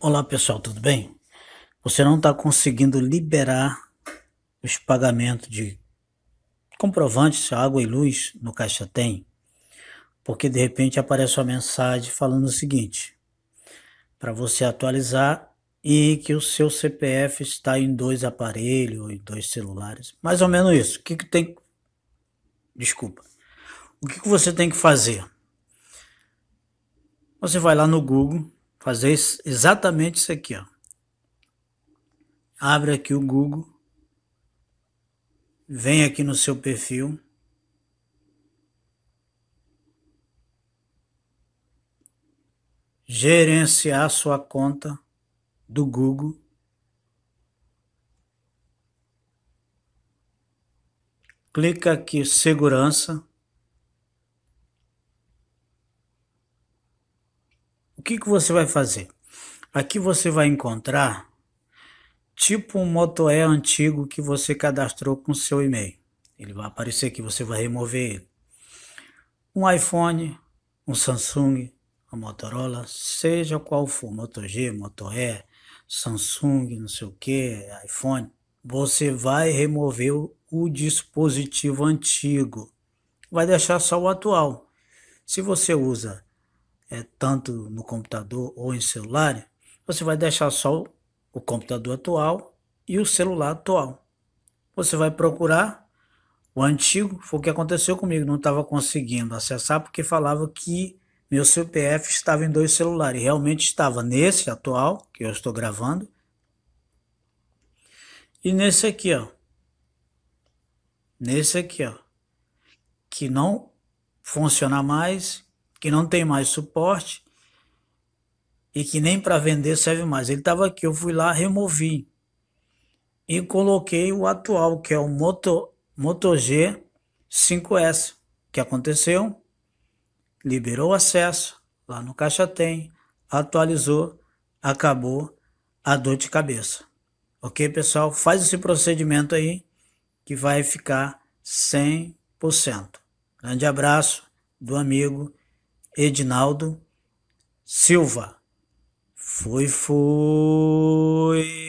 Olá pessoal, tudo bem? Você não está conseguindo liberar os pagamentos de comprovantes, água e luz no Caixa Tem, porque de repente aparece uma mensagem falando o seguinte: para você atualizar e que o seu CPF está em dois aparelhos ou em dois celulares. Mais ou menos isso. O que, que tem. Desculpa. O que, que você tem que fazer? Você vai lá no Google fazer exatamente isso aqui, ó. Abre aqui o Google, vem aqui no seu perfil, gerenciar sua conta do Google. Clica aqui segurança. que, que você vai fazer? Aqui você vai encontrar tipo um motoé antigo que você cadastrou com seu e-mail. Ele vai aparecer aqui, você vai remover ele. Um iPhone, um Samsung, uma Motorola, seja qual for, Moto G, Moto E, Samsung, não sei o que, iPhone, você vai remover o dispositivo antigo. Vai deixar só o atual. Se você usa é, tanto no computador ou em celular, você vai deixar só o computador atual e o celular atual. Você vai procurar o antigo, foi o que aconteceu comigo, não estava conseguindo acessar porque falava que meu CPF estava em dois celulares. Realmente estava nesse atual que eu estou gravando e nesse aqui, ó. Nesse aqui, ó. Que não funciona mais que não tem mais suporte e que nem para vender serve mais. Ele estava aqui, eu fui lá, removi e coloquei o atual, que é o Moto, Moto G 5S. que aconteceu? Liberou acesso, lá no caixa tem, atualizou, acabou a dor de cabeça. Ok, pessoal? Faz esse procedimento aí que vai ficar 100%. Grande abraço do amigo Edinaldo Silva. Fui, fui.